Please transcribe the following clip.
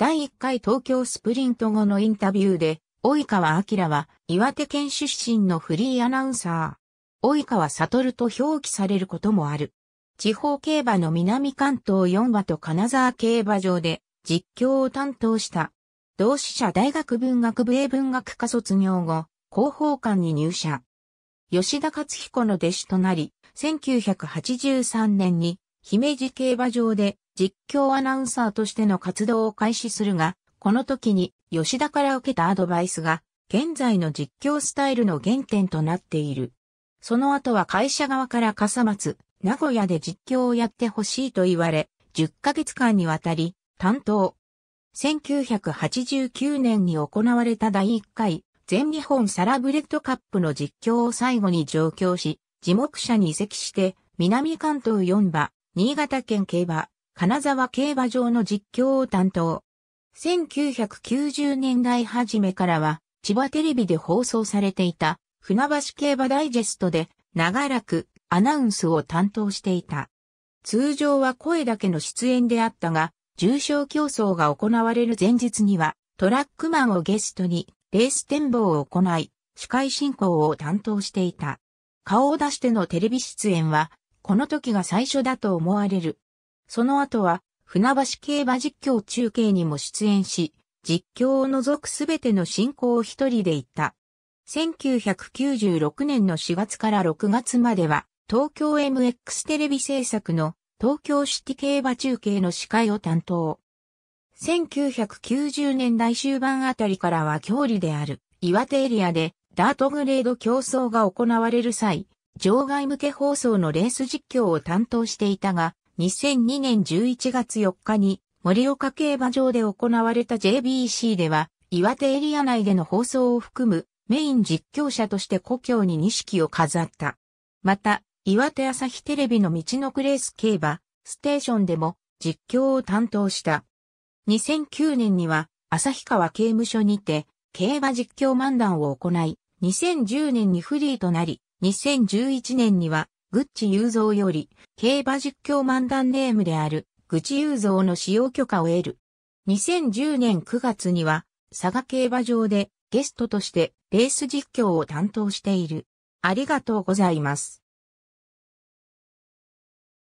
第1回東京スプリント後のインタビューで、及川明は岩手県出身のフリーアナウンサー。及川悟と表記されることもある。地方競馬の南関東4馬と金沢競馬場で実況を担当した。同志社大学文学部英文学科卒業後、広報館に入社。吉田勝彦の弟子となり、1983年に姫路競馬場で実況アナウンサーとしての活動を開始するが、この時に吉田から受けたアドバイスが、現在の実況スタイルの原点となっている。その後は会社側から笠松、名古屋で実況をやってほしいと言われ、10ヶ月間にわたり、担当。1989年に行われた第1回全日本サラブレッドカップの実況を最後に上京し、地目者に移籍して、南関東4馬、新潟県競馬、金沢競馬場の実況を担当。1990年代初めからは、千葉テレビで放送されていた、船橋競馬ダイジェストで、長らくアナウンスを担当していた。通常は声だけの出演であったが、重賞競争が行われる前日には、トラックマンをゲストに、レース展望を行い、司会進行を担当していた。顔を出してのテレビ出演は、この時が最初だと思われる。その後は、船橋競馬実況中継にも出演し、実況を除くすべての進行を一人で行った。1996年の4月から6月までは、東京 MX テレビ制作の東京シティ競馬中継の司会を担当。1990年代終盤あたりからは競技である岩手エリアでダートグレード競争が行われる際、場外向け放送のレース実況を担当していたが、2002年11月4日に森岡競馬場で行われた JBC では、岩手エリア内での放送を含むメイン実況者として故郷に錦を飾った。また、岩手朝日テレビの道のくレース競馬、ステーションでも実況を担当した。2009年には、旭川刑務所にて、競馬実況漫談を行い、2010年にフリーとなり、2011年には、グッチ雄三より、競馬実況漫談ネームである、グッチ雄三の使用許可を得る。2010年9月には、佐賀競馬場でゲストとしてレース実況を担当している。ありがとうございます。